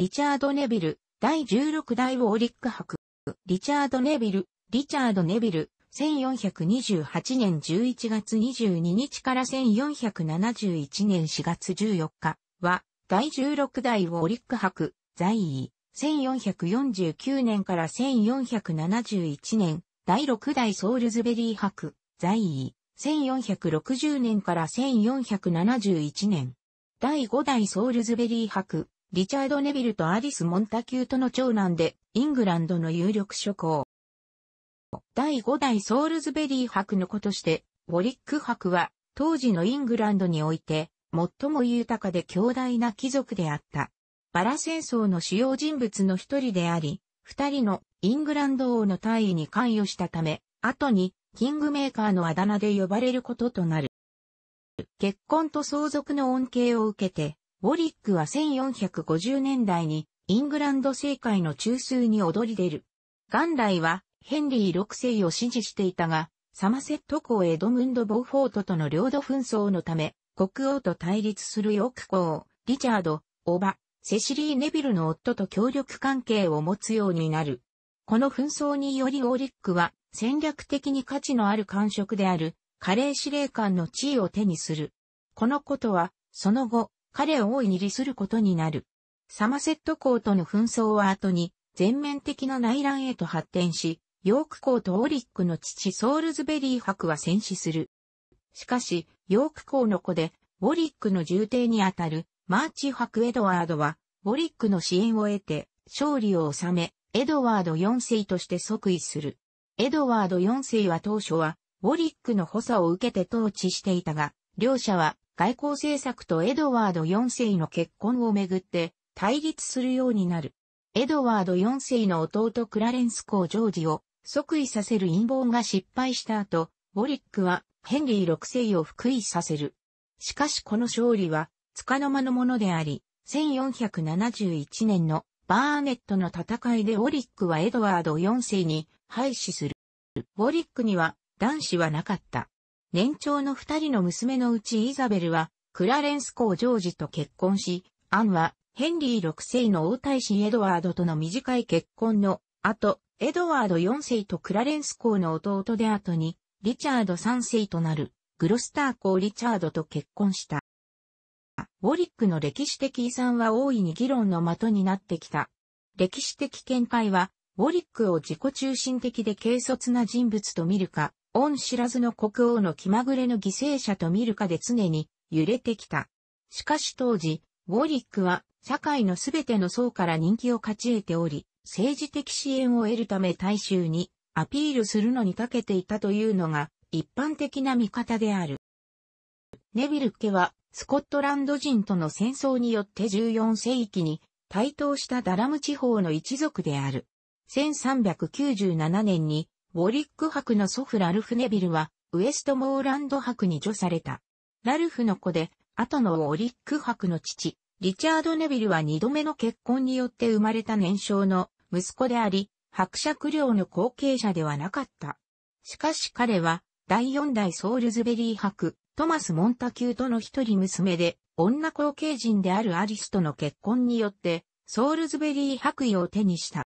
リチャード・ネビル、第16代ウォーリック博、リチャード・ネビル、リチャード・ネビル、1428年11月22日から1471年4月14日は、第16代ウォーリック博、在位、1449年から1471年、第6代ソールズベリー博、在位、1460年から1471年、第5代ソールズベリー博、リチャード・ネビルとアリス・モンタキュートの長男で、イングランドの有力諸侯。第5代ソールズベリー博の子として、ウォリック博は、当時のイングランドにおいて、最も豊かで強大な貴族であった。バラ戦争の主要人物の一人であり、二人のイングランド王の退位に関与したため、後にキングメーカーのあだ名で呼ばれることとなる。結婚と相続の恩恵を受けて、ウォリックは1450年代にイングランド政界の中枢に躍り出る。元来はヘンリー6世を支持していたが、サマセット公エドムンド・ボーフォートとの領土紛争のため、国王と対立するヨーク公、リチャード、オバ、セシリー・ネビルの夫と協力関係を持つようになる。この紛争によりオーリックは戦略的に価値のある官職である、カレー司令官の地位を手にする。このことは、その後、彼を大いに利することになる。サマセット校との紛争は後に全面的な内乱へと発展し、ヨーク校とオリックの父ソールズベリー博は戦死する。しかし、ヨーク校の子で、ウォリックの重帝にあたるマーチ博エドワードは、ウォリックの支援を得て、勝利を収め、エドワード4世として即位する。エドワード4世は当初は、ウォリックの補佐を受けて統治していたが、両者は外交政策とエドワード4世の結婚をめぐって対立するようになる。エドワード4世の弟クラレンス公ジョージを即位させる陰謀が失敗した後、ボリックはヘンリー6世を復位させる。しかしこの勝利は、束の間のものであり、1471年のバーネットの戦いでボリックはエドワード4世に廃止する。ボリックには男子はなかった。年長の二人の娘のうちイザベルは、クラレンス公ジョージと結婚し、アンは、ヘンリー6世の王太子エドワードとの短い結婚の後、エドワード4世とクラレンス公の弟で後に、リチャード3世となる、グロスター公リチャードと結婚した。ウォリックの歴史的遺産は大いに議論の的になってきた。歴史的見解は、ウォリックを自己中心的で軽率な人物と見るか、恩知らずの国王の気まぐれの犠牲者と見るかで常に揺れてきた。しかし当時、ウォリックは社会のすべての層から人気を勝ち得ており、政治的支援を得るため大衆にアピールするのに長けていたというのが一般的な見方である。ネビル家はスコットランド人との戦争によって14世紀に台頭したダラム地方の一族である。1397年にウォリック博の祖父ラルフ・ネビルは、ウエストモーランド博に除された。ラルフの子で、後のウォリック博の父、リチャード・ネビルは二度目の結婚によって生まれた年少の息子であり、伯爵領の後継者ではなかった。しかし彼は、第四代ソールズベリー博、トマス・モンタキューとの一人娘で、女後継人であるアリスとの結婚によって、ソールズベリー博位を手にした。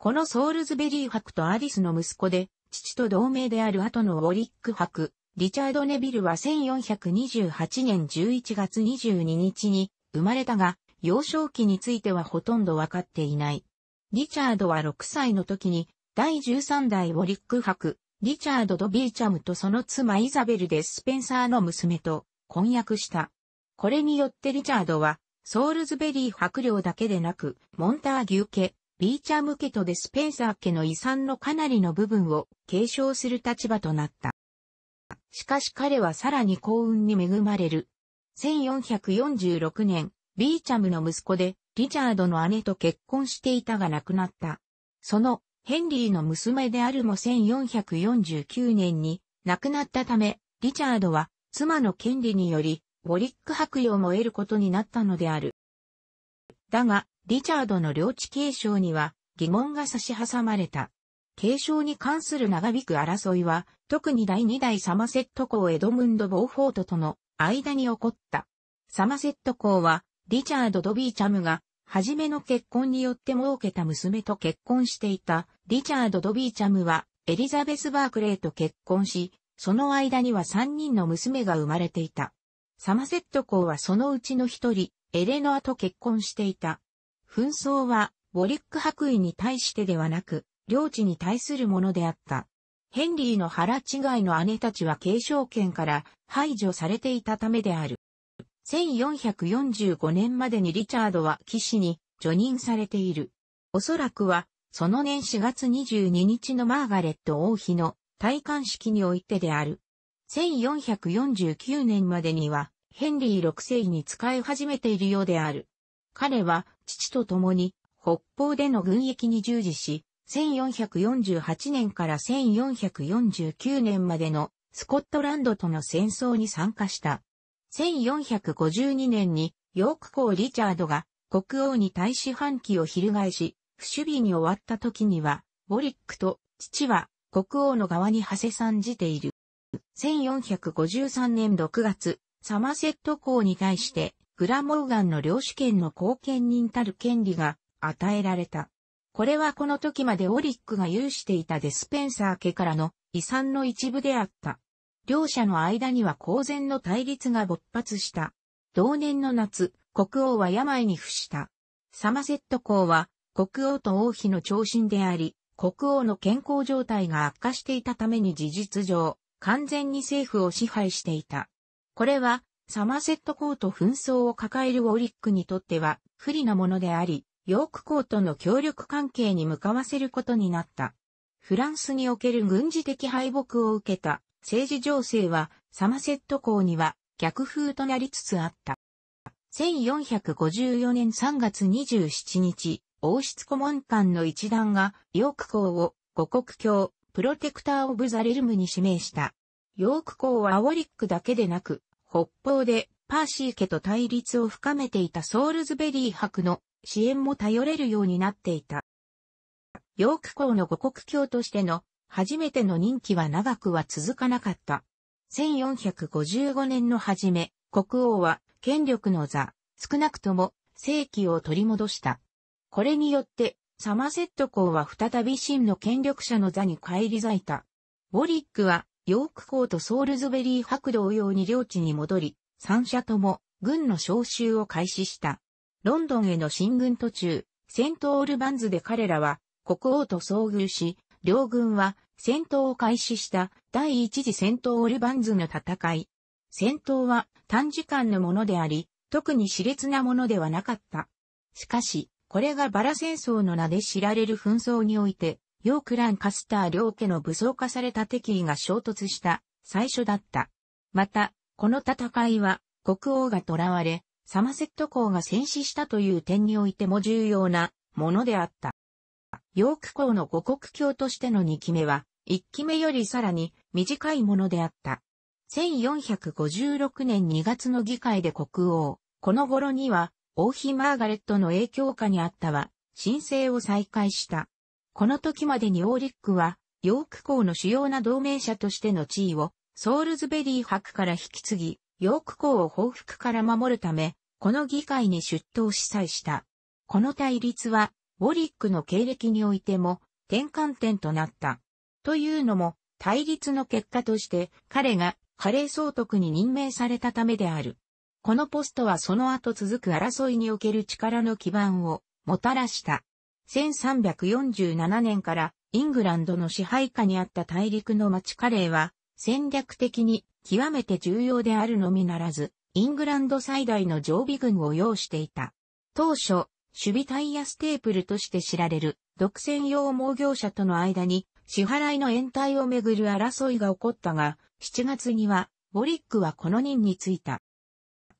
このソールズベリー博とアリスの息子で、父と同盟である後のウォリック博、リチャード・ネビルは1428年11月22日に生まれたが、幼少期についてはほとんどわかっていない。リチャードは6歳の時に、第13代ウォリック博、リチャード・ド・ビーチャムとその妻イザベル・デ・スペンサーの娘と婚約した。これによってリチャードは、ソールズベリー博領だけでなく、モンターギュ家、ビーチャム家とデスペンサー家の遺産のかなりの部分を継承する立場となった。しかし彼はさらに幸運に恵まれる。1446年、ビーチャムの息子で、リチャードの姉と結婚していたが亡くなった。その、ヘンリーの娘であるも1449年に亡くなったため、リチャードは妻の権利により、ボリック伯用も得ることになったのである。だが、リチャードの領地継承には疑問が差し挟まれた。継承に関する長引く争いは、特に第2代サマセット公エドムンド・ボーフォートとの間に起こった。サマセット公は、リチャード・ドビーチャムが、初めの結婚によって設けた娘と結婚していた、リチャード・ドビーチャムは、エリザベス・バークレーと結婚し、その間には3人の娘が生まれていた。サマセット公はそのうちの一人、エレノアと結婚していた。紛争は、ボリック白衣に対してではなく、領地に対するものであった。ヘンリーの腹違いの姉たちは継承権から排除されていたためである。1445年までにリチャードは騎士に除任されている。おそらくは、その年4月22日のマーガレット王妃の戴冠式においてである。1449年までには、ヘンリー6世に使い始めているようである。彼は父と共に北方での軍役に従事し、1448年から1449年までのスコットランドとの戦争に参加した。1452年にヨーク公リチャードが国王に対し反旗を翻し、不守備に終わった時には、ボリックと父は国王の側に馳せ参じている。1453年6月、サマセット公に対してグラモーガンの領主権の貢献人たる権利が与えられた。これはこの時までオリックが有していたデスペンサー家からの遺産の一部であった。両者の間には公然の対立が勃発した。同年の夏、国王は病に伏した。サマセット公は国王と王妃の長身であり、国王の健康状態が悪化していたために事実上、完全に政府を支配していた。これはサマセットコート紛争を抱えるウォリックにとっては不利なものであり、ヨークコートの協力関係に向かわせることになった。フランスにおける軍事的敗北を受けた政治情勢はサマセット港には逆風となりつつあった。1454年3月27日、王室顧問官の一団がヨーク港を五国教プロテクター・オブ・ザ・レルムに指名した。ヨーク港はウォリックだけでなく、北方でパーシー家と対立を深めていたソールズベリー博の支援も頼れるようになっていた。ヨーク校の五国教としての初めての任期は長くは続かなかった。1455年の初め、国王は権力の座、少なくとも正規を取り戻した。これによって、サマセット公は再び真の権力者の座に返り咲いた。ウォリックはヨーク港とソールズベリー博同様に領地に戻り、三社とも軍の召集を開始した。ロンドンへの進軍途中、セントオールバンズで彼らは国王と遭遇し、両軍は戦闘を開始した第一次戦闘オルバンズの戦い。戦闘は短時間のものであり、特に熾烈なものではなかった。しかし、これがバラ戦争の名で知られる紛争において、ヨークラン・カスター両家の武装化された敵意が衝突した最初だった。また、この戦いは国王が囚われ、サマセット公が戦死したという点においても重要なものであった。ヨーク公の五国教としての二期目は、一期目よりさらに短いものであった。1456年2月の議会で国王、この頃には王妃マーガレットの影響下にあったは、申請を再開した。この時までにオーリックは、ヨーク校の主要な同盟者としての地位を、ソールズベリー博から引き継ぎ、ヨーク校を報復から守るため、この議会に出頭し催した。この対立は、ウォリックの経歴においても転換点となった。というのも、対立の結果として彼がカレー総督に任命されたためである。このポストはその後続く争いにおける力の基盤をもたらした。1347年からイングランドの支配下にあった大陸の町カレーは戦略的に極めて重要であるのみならず、イングランド最大の常備軍を要していた。当初、守備タイヤステープルとして知られる独占用盲業者との間に支払いの延滞をめぐる争いが起こったが、7月にはボリックはこの任に就いた。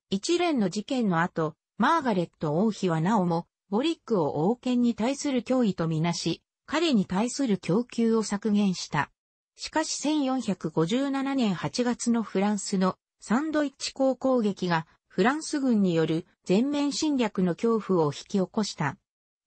一連の事件の後、マーガレット王妃はなおもボリックを王権に対する脅威とみなし、彼に対する供給を削減した。しかし1457年8月のフランスのサンドイッチ港攻撃がフランス軍による全面侵略の恐怖を引き起こした。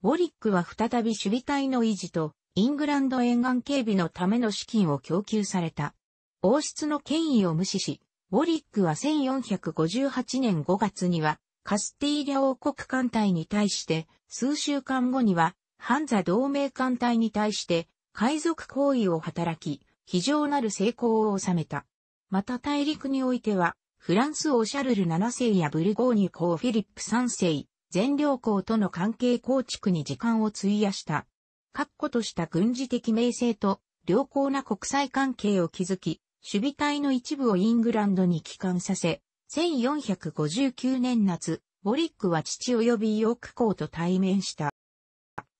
ボリックは再び守備隊の維持とイングランド沿岸警備のための資金を供給された。王室の権威を無視し、ボリックは1458年5月にはカスティーリャ王国艦隊に対して、数週間後には、ハンザ同盟艦隊に対して、海賊行為を働き、非常なる成功を収めた。また大陸においては、フランスオシャルル7世やブルゴーニュ公フィリップ3世、全領公との関係構築に時間を費やした。確固とした軍事的名声と良好な国際関係を築き、守備隊の一部をイングランドに帰還させ、1459年夏、ウォリックは父及びヨーク公と対面した。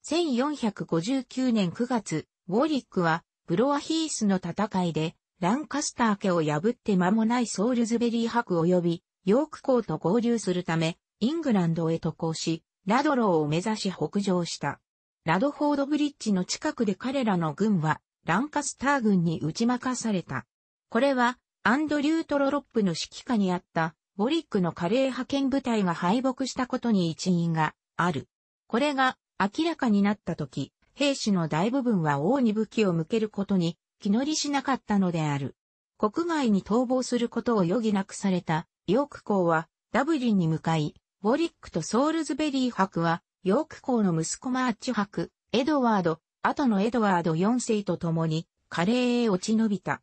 1459年9月、ウォリックはブロアヒースの戦いでランカスター家を破って間もないソウルズベリー博及びヨーク公と合流するためイングランドへ渡航し、ラドローを目指し北上した。ラドフォードブリッジの近くで彼らの軍はランカスター軍に打ち負かされた。これはアンドリュー・トロロップの指揮下にあったウォリックのカレー派遣部隊が敗北したことに一因がある。これが明らかになった時、兵士の大部分は王に武器を向けることに気乗りしなかったのである。国外に逃亡することを余儀なくされたヨーク公はダブリンに向かい、ウォリックとソールズベリー博はヨーク公の息子マーチ博、エドワード、後のエドワード4世と共にカレーへ落ち延びた。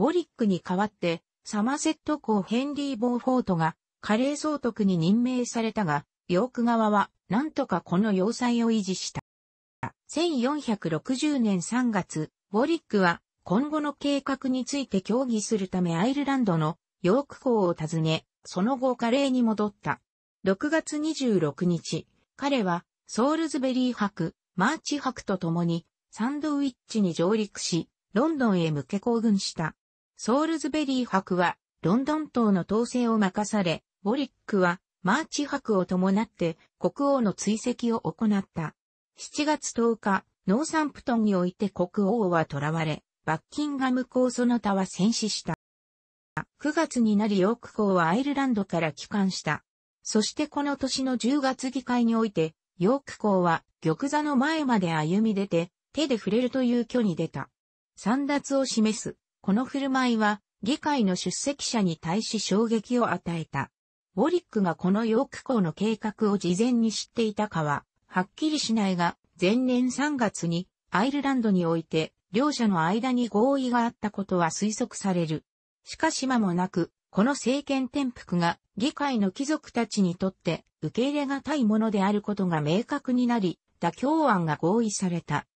ウォリックに代わって、サマセット公ヘンリー・ボーフォートが、カレー総督に任命されたが、ヨーク側は、なんとかこの要塞を維持した。1460年3月、ウォリックは、今後の計画について協議するためアイルランドのヨーク港を訪ね、その後カレーに戻った。6月26日、彼はソールズベリー博、マーチ博と共にサンドウィッチに上陸し、ロンドンへ向け行軍した。ソールズベリー博は、ロンドン島の統制を任され、ボリックは、マーチ博を伴って国王の追跡を行った。7月10日、ノーサンプトンにおいて国王は囚われ、バッキンガム公その他は戦死した。9月になりヨーク公はアイルランドから帰還した。そしてこの年の10月議会において、ヨーク公は玉座の前まで歩み出て、手で触れるという挙に出た。三脱を示すこの振る舞いは議会の出席者に対し衝撃を与えた。ウォリックがこのヨーク校の計画を事前に知っていたかは、はっきりしないが、前年3月にアイルランドにおいて、両者の間に合意があったことは推測される。しかし間もなく、この政権転覆が議会の貴族たちにとって受け入れがたいものであることが明確になり、妥協案が合意された。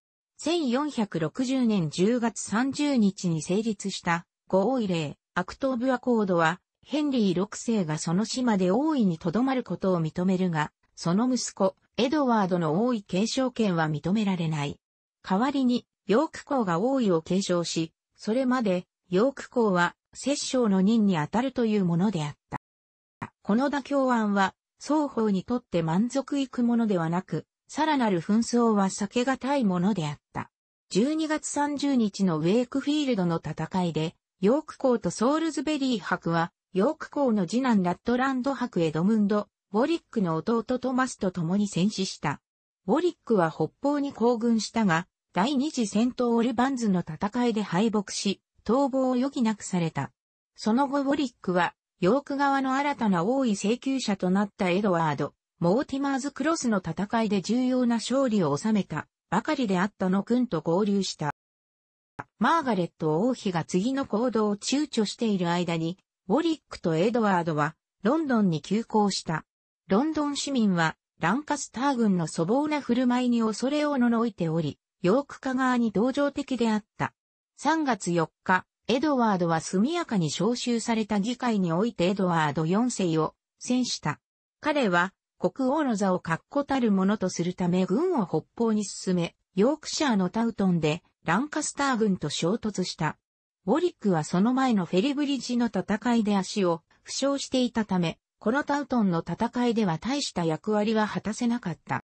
1460年10月30日に成立した合意令、アクトーブアコードは、ヘンリー6世がその島で大いに留まることを認めるが、その息子、エドワードの王位継承権は認められない。代わりに、ヨーク公が王位を継承し、それまで、ヨーク公は、摂政の任にあたるというものであった。この妥協案は、双方にとって満足いくものではなく、さらなる紛争は避けがたいものであった。12月30日のウェイクフィールドの戦いで、ヨーク公とソールズベリー博は、ヨーク公の次男ラットランド博エドムンド、ウォリックの弟トマスと共に戦死した。ウォリックは北方に行軍したが、第二次戦闘オルバンズの戦いで敗北し、逃亡を余儀なくされた。その後ウォリックは、ヨーク側の新たな王位請求者となったエドワード、モーティマーズ・クロスの戦いで重要な勝利を収めたばかりであったの君と合流した。マーガレット王妃が次の行動を躊躇している間に、ウォリックとエドワードはロンドンに急行した。ロンドン市民はランカスター軍の粗暴な振る舞いに恐れをののいており、ヨーク家側に同情的であった。3月4日、エドワードは速やかに召集された議会においてエドワード4世を戦した。彼は国王の座を確固たるものとするため軍を北方に進め、ヨークシャーのタウトンでランカスター軍と衝突した。ウォリックはその前のフェリブリッジの戦いで足を負傷していたため、このタウトンの戦いでは大した役割は果たせなかった。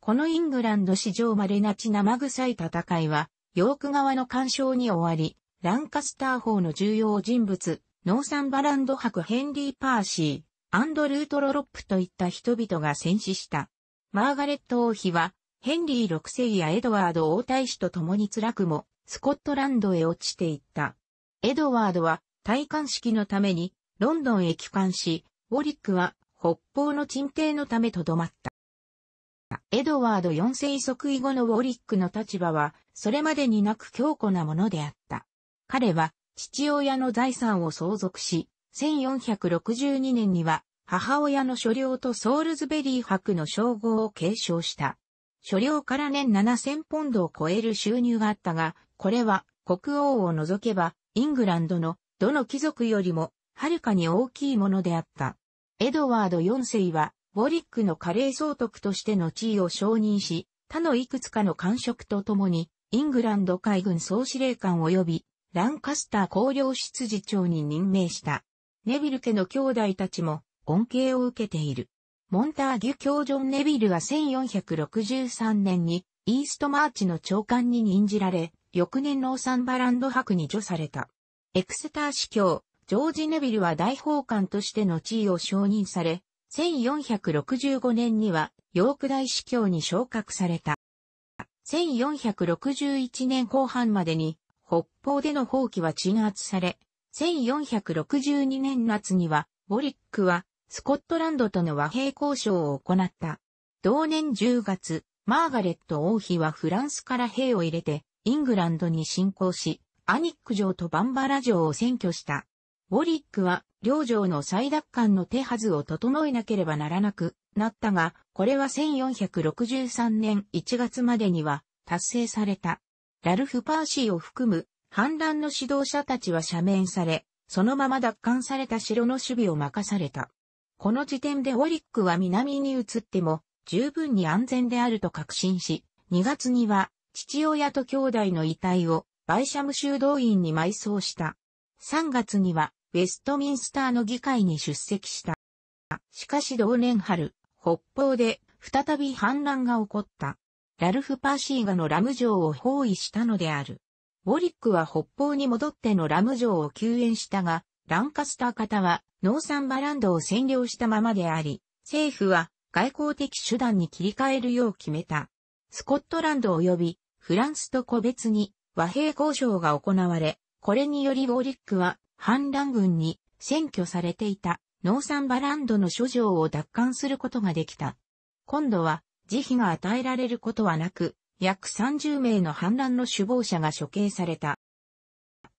このイングランド史上稀なち生臭い戦いは、ヨーク側の干渉に終わり、ランカスター法の重要人物、ノーサンバランド博ヘンリー・パーシー、アンドルート・ロロップといった人々が戦死した。マーガレット王妃は、ヘンリー6世やエドワード王太子と共に辛くも、スコットランドへ落ちていった。エドワードは、戴冠式のために、ロンドンへ帰還し、ウォリックは、北方の鎮定のためとどまった。エドワード4世即位後のウォリックの立場は、それまでになく強固なものであった。彼は、父親の財産を相続し、1462年には、母親の所領とソールズベリー博の称号を継承した。所領から年7000ポンドを超える収入があったが、これは国王を除けば、イングランドのどの貴族よりも、はるかに大きいものであった。エドワード4世は、ウォリックの華麗総督としての地位を承認し、他のいくつかの官職とともに、イングランド海軍総司令官及び、ランカスター公領室次長に任命した。ネビル家の兄弟たちも恩恵を受けている。モンターギュ教ジョン・ネビルは1463年にイーストマーチの長官に任じられ、翌年のサンバランド博に除された。エクセター司教、ジョージ・ネビルは大法官としての地位を承認され、1465年にはヨーク大司教に昇格された。1461年後半までに北方での放棄は鎮圧され、1462年夏には、ウォリックは、スコットランドとの和平交渉を行った。同年10月、マーガレット王妃はフランスから兵を入れて、イングランドに侵攻し、アニック城とバンバラ城を占拠した。ウォリックは、領城の最奪還の手はずを整えなければならなくなったが、これは1463年1月までには達成された。ラルフ・パーシーを含む反乱の指導者たちは赦免され、そのまま奪還された城の守備を任された。この時点でウォリックは南に移っても十分に安全であると確信し、2月には父親と兄弟の遺体をバイシャム修道院に埋葬した。3月にはウェストミンスターの議会に出席した。しかし同年春、北方で再び反乱が起こった。ラルフ・パーシーガのラム城を包囲したのである。ウォリックは北方に戻ってのラム城を救援したが、ランカスター方はノーサンバランドを占領したままであり、政府は外交的手段に切り替えるよう決めた。スコットランド及びフランスと個別に和平交渉が行われ、これによりウォリックは反乱軍に占拠されていたノーサンバランドの諸城を奪還することができた。今度は慈悲が与えられることはなく、約30名の反乱の首謀者が処刑された。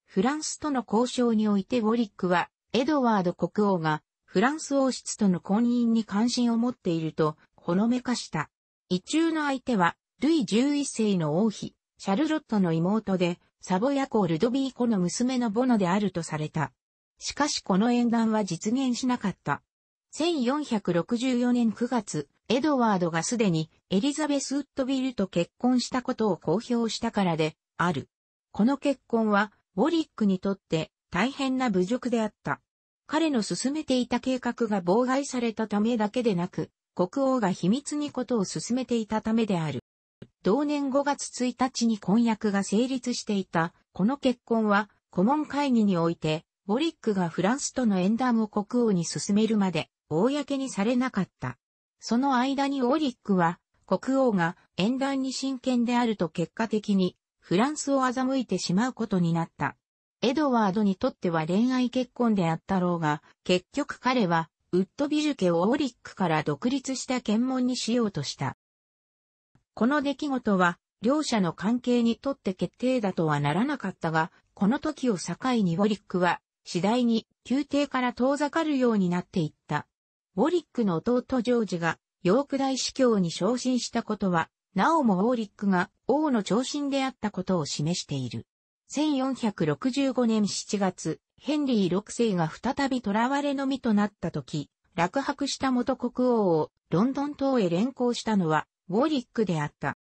フランスとの交渉においてウォリックは、エドワード国王がフランス王室との婚姻に関心を持っていると、ほのめかした。意中の相手は、ルイ11世の王妃、シャルロットの妹で、サボヤコ・ルドビーコの娘のボノであるとされた。しかしこの縁談は実現しなかった。1464年9月、エドワードがすでにエリザベス・ウッドビルと結婚したことを公表したからである。この結婚は、ウォリックにとって大変な侮辱であった。彼の進めていた計画が妨害されたためだけでなく、国王が秘密にことを進めていたためである。同年5月1日に婚約が成立していた、この結婚は、顧問会議において、ボリックがフランスとの縁談を国王に進めるまで、公にされなかった。その間にオーリックは、国王が縁談に真剣であると結果的に、フランスを欺いてしまうことになった。エドワードにとっては恋愛結婚であったろうが、結局彼は、ウッドビジュケをオーリックから独立した検問にしようとした。この出来事は、両者の関係にとって決定だとはならなかったが、この時を境にオーリックは、次第に宮廷から遠ざかるようになっていった。ウォリックの弟ジョージがヨーク大司教に昇進したことは、なおもウォリックが王の長身であったことを示している。1465年7月、ヘンリー6世が再び囚われの身となった時、落泊した元国王をロンドン島へ連行したのはウォリックであった。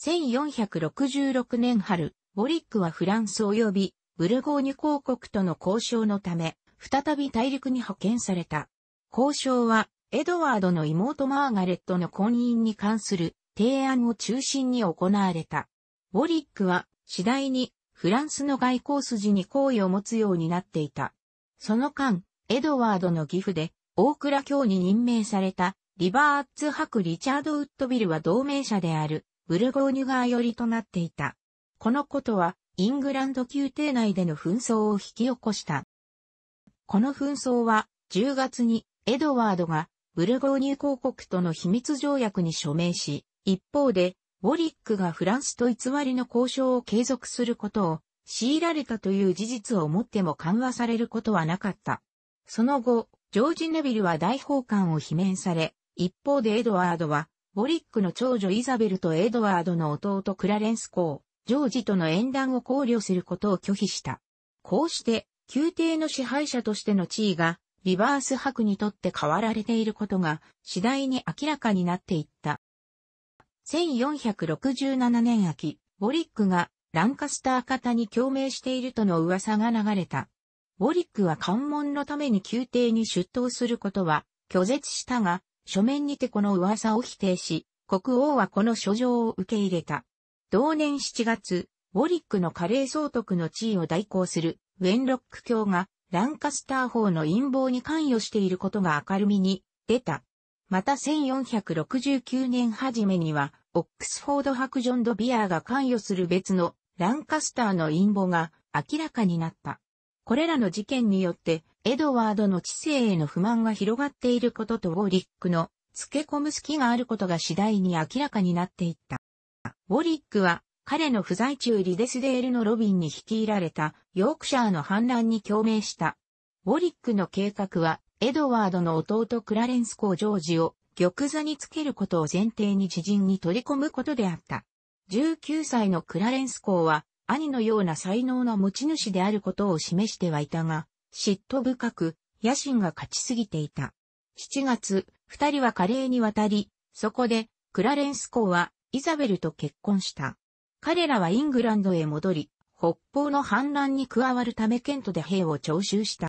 1466年春、ウォリックはフランス及びブルゴーニュ公国との交渉のため、再び大陸に派遣された。交渉は、エドワードの妹マーガレットの婚姻に関する提案を中心に行われた。ウォリックは次第にフランスの外交筋に好意を持つようになっていた。その間、エドワードの義父で大倉卿に任命されたリバーッツ博リチャード・ウッドビルは同盟者であるブルゴーニュ側寄りとなっていた。このことはイングランド宮廷内での紛争を引き起こした。この紛争は10月にエドワードがブルゴーニュ公国との秘密条約に署名し、一方で、ウォリックがフランスと偽りの交渉を継続することを強いられたという事実をもっても緩和されることはなかった。その後、ジョージ・ネビルは大法官を罷免され、一方でエドワードは、ウォリックの長女イザベルとエドワードの弟クラレンス公、ジョージとの縁談を考慮することを拒否した。こうして、宮廷の支配者としての地位がリバース博にとって変わられていることが次第に明らかになっていった。1467年秋、ウォリックがランカスター方に共鳴しているとの噂が流れた。ウォリックは関門のために宮廷に出頭することは拒絶したが、書面にてこの噂を否定し、国王はこの書状を受け入れた。同年7月、ウォリックの加齢総督の地位を代行するウェンロック卿がランカスター法の陰謀に関与していることが明るみに出た。また1469年初めには、オックスフォード伯ジョン・ド・ビアーが関与する別のランカスターの陰謀が明らかになった。これらの事件によって、エドワードの知性への不満が広がっていることとウォリックの付け込む隙があることが次第に明らかになっていった。ウォリックは彼の不在中リデスデールのロビンに率いられたヨークシャーの反乱に共鳴した。ウォリックの計画は、エドワードの弟クラレンス公ジョージを玉座につけることを前提に知人に取り込むことであった。19歳のクラレンス公は、兄のような才能の持ち主であることを示してはいたが、嫉妬深く、野心が勝ちすぎていた。7月、二人は華麗に渡り、そこで、クラレンス公は、イザベルと結婚した。彼らはイングランドへ戻り、北方の反乱に加わるためケントで兵を徴収した。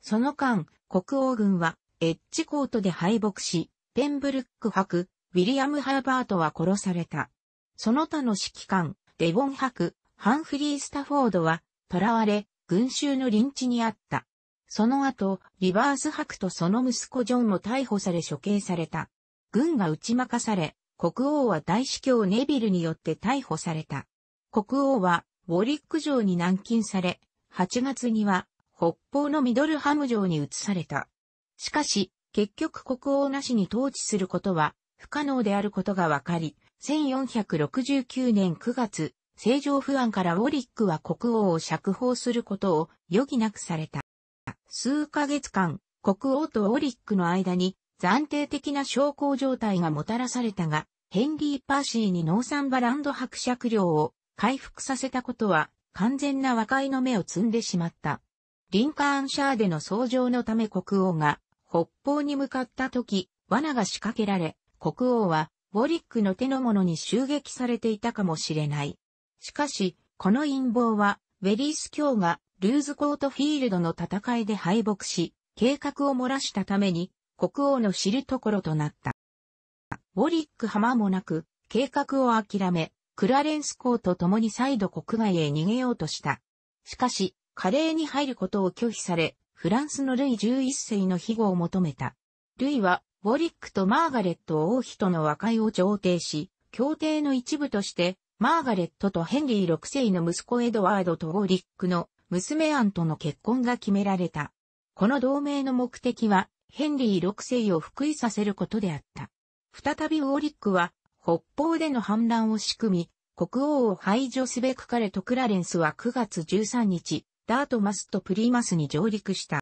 その間、国王軍はエッジコートで敗北し、ペンブルック博、ウィリアム・ハーバートは殺された。その他の指揮官、デボン博、ハンフリー・スタフォードは、囚われ、群衆の臨地にあった。その後、リバース博とその息子ジョンも逮捕され処刑された。軍が打ち負かされ、国王は大司教ネビルによって逮捕された。国王はウォリック城に軟禁され、8月には北方のミドルハム城に移された。しかし、結局国王なしに統治することは不可能であることが分かり、1469年9月、政情不安からウォリックは国王を釈放することを余儀なくされた。数ヶ月間、国王とウォリックの間に暫定的な昇降状態がもたらされたが、ヘンリー・パーシーにノーサンバランド伯爵領を回復させたことは、完全な和解の目を摘んでしまった。リンカーンシャーでの創上のため国王が北方に向かった時、罠が仕掛けられ、国王はボリックの手の者に襲撃されていたかもしれない。しかし、この陰謀は、ウェリース卿がルーズコートフィールドの戦いで敗北し、計画を漏らしたために、国王の知るところとなった。ウォリック浜もなく、計画を諦め、クラレンス公と共に再度国外へ逃げようとした。しかし、華麗に入ることを拒否され、フランスのルイ11世の庇護を求めた。ルイは、ウォリックとマーガレット王妃との和解を調停し、協定の一部として、マーガレットとヘンリー6世の息子エドワードとウォリックの娘アンとの結婚が決められた。この同盟の目的は、ヘンリー6世を復位させることであった。再びウォリックは、北方での反乱を仕組み、国王を排除すべく彼とクラレンスは9月13日、ダートマスとプリマスに上陸した。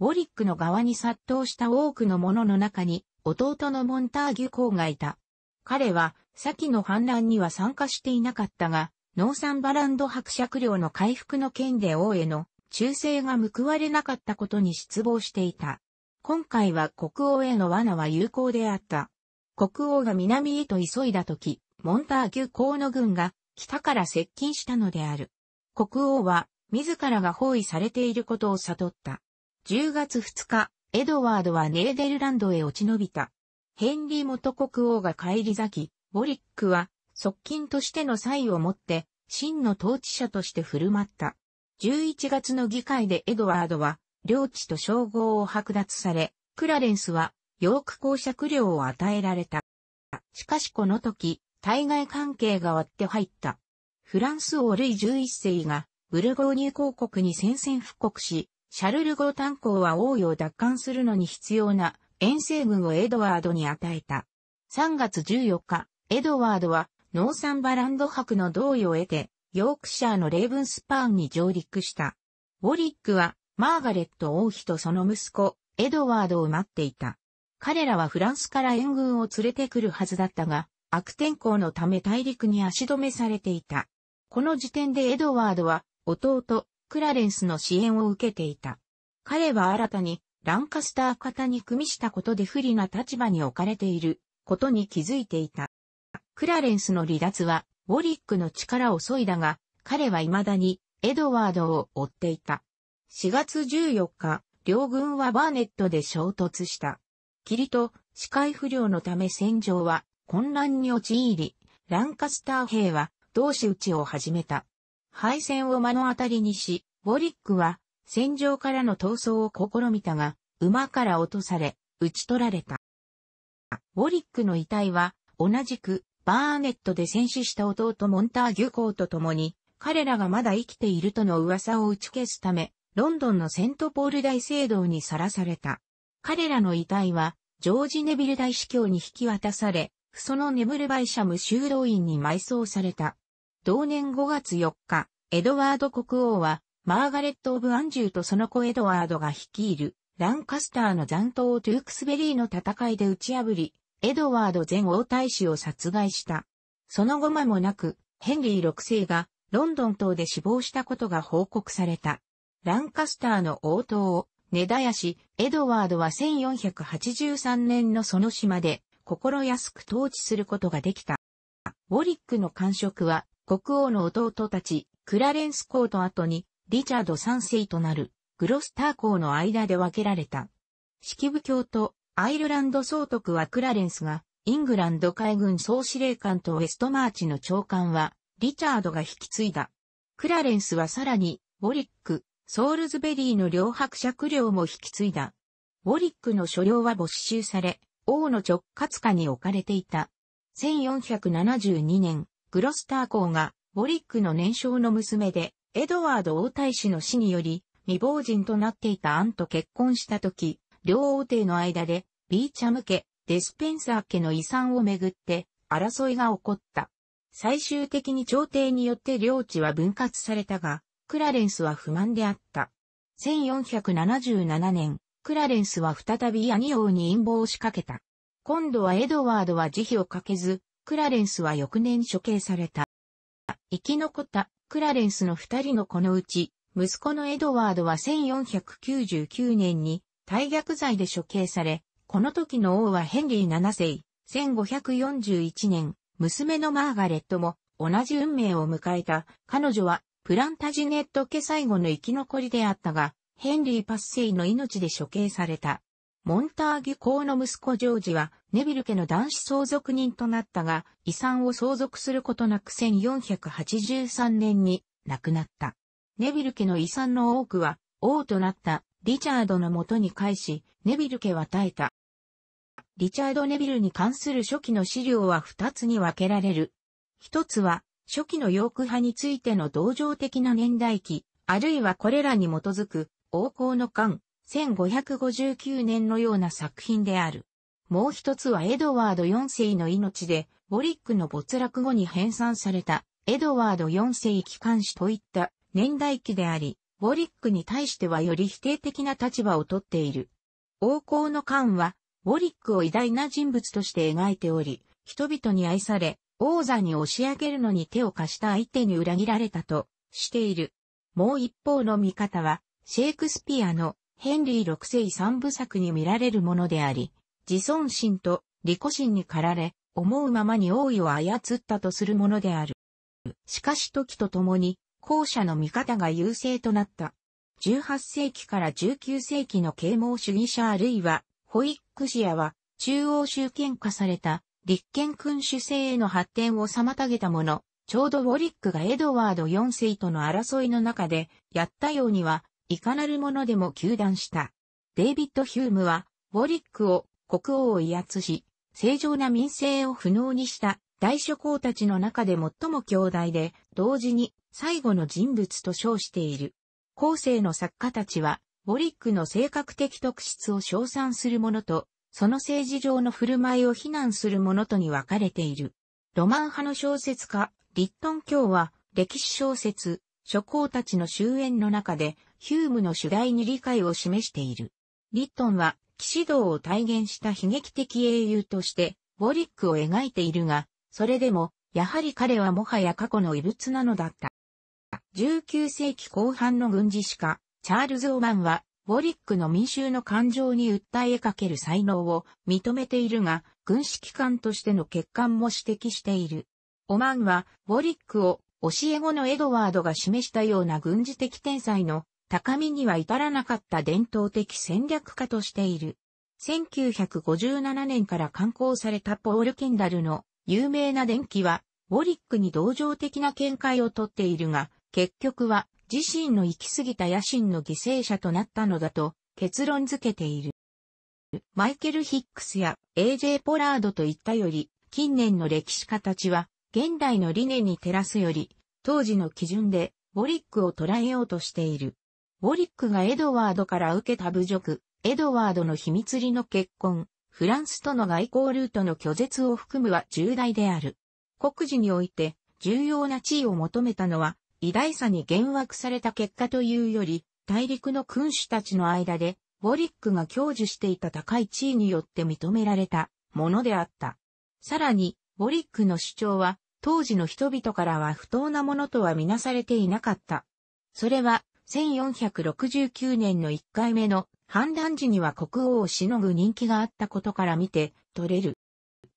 ウォリックの側に殺到した多くの者の中に、弟のモンターギュ公がいた。彼は、先の反乱には参加していなかったが、ノーサンバランド伯爵領の回復の件で王への忠誠が報われなかったことに失望していた。今回は国王への罠は有効であった。国王が南へと急いだ時、モンターギュ公の軍が北から接近したのである。国王は自らが包囲されていることを悟った。10月2日、エドワードはネーデルランドへ落ち延びた。ヘンリー元国王が帰り咲き、ボリックは側近としての才をもって真の統治者として振る舞った。11月の議会でエドワードは領地と称号を剥奪され、クラレンスはヨーク公爵領を与えられた。しかしこの時、対外関係が割って入った。フランス王ルイ11世が、ブルゴーニュ公国に宣戦布告し、シャルル号炭鉱は王位を奪還するのに必要な遠征軍をエドワードに与えた。3月14日、エドワードはノーサンバランド博の同意を得て、ヨークシャーのレイブンスパーンに上陸した。ウォリックはマーガレット王妃とその息子、エドワードを待っていた。彼らはフランスから援軍を連れてくるはずだったが、悪天候のため大陸に足止めされていた。この時点でエドワードは弟、クラレンスの支援を受けていた。彼は新たにランカスター方に組みしたことで不利な立場に置かれていることに気づいていた。クラレンスの離脱はウォリックの力を削いだが、彼は未だにエドワードを追っていた。4月14日、両軍はバーネットで衝突した。霧と視界不良のため戦場は混乱に陥り、ランカスター兵は同士討ちを始めた。敗戦を目の当たりにし、ボリックは戦場からの逃走を試みたが、馬から落とされ、撃ち取られた。ボリックの遺体は同じくバーネットで戦死した弟モンターギュ公と共に、彼らがまだ生きているとの噂を打ち消すため、ロンドンのセントポール大聖堂にさらされた。彼らの遺体は、ジョージ・ネビル大司教に引き渡され、そのネブルバイシャム修道院に埋葬された。同年5月4日、エドワード国王は、マーガレット・オブ・アンジューとその子エドワードが率いる、ランカスターの残党をトゥークスベリーの戦いで打ち破り、エドワード前王太子を殺害した。その後間もなく、ヘンリー6世がロンドン島で死亡したことが報告された。ランカスターの王党を根絶やし、エドワードは1483年のその島で、心安く統治することができた。ウォリックの官職は、国王の弟たち、クラレンス公と後に、リチャード3世となる、グロスター公の間で分けられた。式部教とアイルランド総督はクラレンスが、イングランド海軍総司令官とウェストマーチの長官は、リチャードが引き継いだ。クラレンスはさらに、ウォリック、ソールズベリーの領伯爵領も引き継いだ。ウォリックの所領は没収され、王の直轄下に置かれていた。1472年、グロスター公が、ウォリックの年少の娘で、エドワード王太子の死により、未亡人となっていたアンと結婚した時、両王帝の間で、ビーチャム家、デスペンサー家の遺産をめぐって、争いが起こった。最終的に朝廷によって領地は分割されたが、クラレンスは不満であった。1477年、クラレンスは再びヤニ王に陰謀を仕掛けた。今度はエドワードは慈悲をかけず、クラレンスは翌年処刑された。生き残ったクラレンスの二人の子のうち、息子のエドワードは1499年に大逆罪で処刑され、この時の王はヘンリー7世、1541年、娘のマーガレットも同じ運命を迎えた。彼女はプランタジネット家最後の生き残りであったが、ヘンリー・パッセイの命で処刑された。モンターギュ公の息子ジョージは、ネビル家の男子相続人となったが、遺産を相続することなく1483年に亡くなった。ネビル家の遺産の多くは、王となったリチャードのもとに返し、ネビル家は耐えた。リチャード・ネビルに関する初期の資料は2つに分けられる。一つは、初期のヨーク派についての同情的な年代記、あるいはこれらに基づく、王侯の間、1559年のような作品である。もう一つはエドワード4世の命で、ボリックの没落後に編纂された、エドワード4世機関士といった年代記であり、ボリックに対してはより否定的な立場をとっている。王侯の間は、ボリックを偉大な人物として描いており、人々に愛され、王座に押し上げるのに手を貸した相手に裏切られたとしている。もう一方の見方は、シェイクスピアのヘンリー六世三部作に見られるものであり、自尊心と利己心に駆られ、思うままに王位を操ったとするものである。しかし時とともに、後者の見方が優勢となった。18世紀から19世紀の啓蒙主義者あるいは、ホイックシアは中央集権化された立憲君主制への発展を妨げたもの、ちょうどウォリックがエドワード4世との争いの中で、やったようには、いかなるものでも求断した。デイビッド・ヒュームは、ウォリックを国王を威圧し、正常な民政を不能にした大諸公たちの中で最も強大で、同時に最後の人物と称している。後世の作家たちは、ウォリックの性格的特質を称賛するものとその政治上の振る舞いを非難するものとに分かれている。ロマン派の小説家、リットン教は、歴史小説、諸侯たちの終焉の中で、ヒュームの主題に理解を示している。リットンは、騎士道を体現した悲劇的英雄として、ボリックを描いているが、それでも、やはり彼はもはや過去の異物なのだった。19世紀後半の軍事史家、チャールズ・オマンは、ウォリックの民衆の感情に訴えかける才能を認めているが、軍事機関としての欠陥も指摘している。オマンは、ウォリックを、教え子のエドワードが示したような軍事的天才の高みには至らなかった伝統的戦略家としている。1957年から刊行されたポール・ケンダルの有名な伝記は、ウォリックに同情的な見解をとっているが、結局は自身の行き過ぎた野心の犠牲者となったのだと結論付けている。マイケル・ヒックスや A.J. ポラードといったより、近年の歴史家たちは、現代の理念に照らすより、当時の基準で、ボリックを捉えようとしている。ボリックがエドワードから受けた侮辱、エドワードの秘密裏の結婚、フランスとの外交ルートの拒絶を含むは重大である。国事において、重要な地位を求めたのは、偉大さに幻惑された結果というより、大陸の君主たちの間で、ウォリックが享受していた高い地位によって認められたものであった。さらに、ウォリックの主張は、当時の人々からは不当なものとはみなされていなかった。それは、1469年の1回目の反乱時には国王をしのぐ人気があったことから見て、取れる。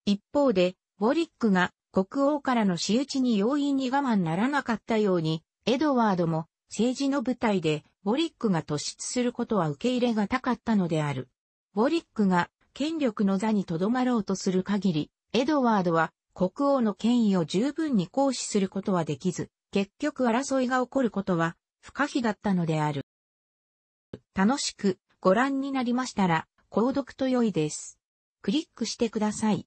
一方で、ウォリックが国王からの仕打ちに容易に我慢ならなかったように、エドワードも政治の舞台でウォリックが突出することは受け入れがたかったのである。ウォリックが権力の座に留まろうとする限り、エドワードは国王の権威を十分に行使することはできず、結局争いが起こることは不可避だったのである。楽しくご覧になりましたら、購読と良いです。クリックしてください。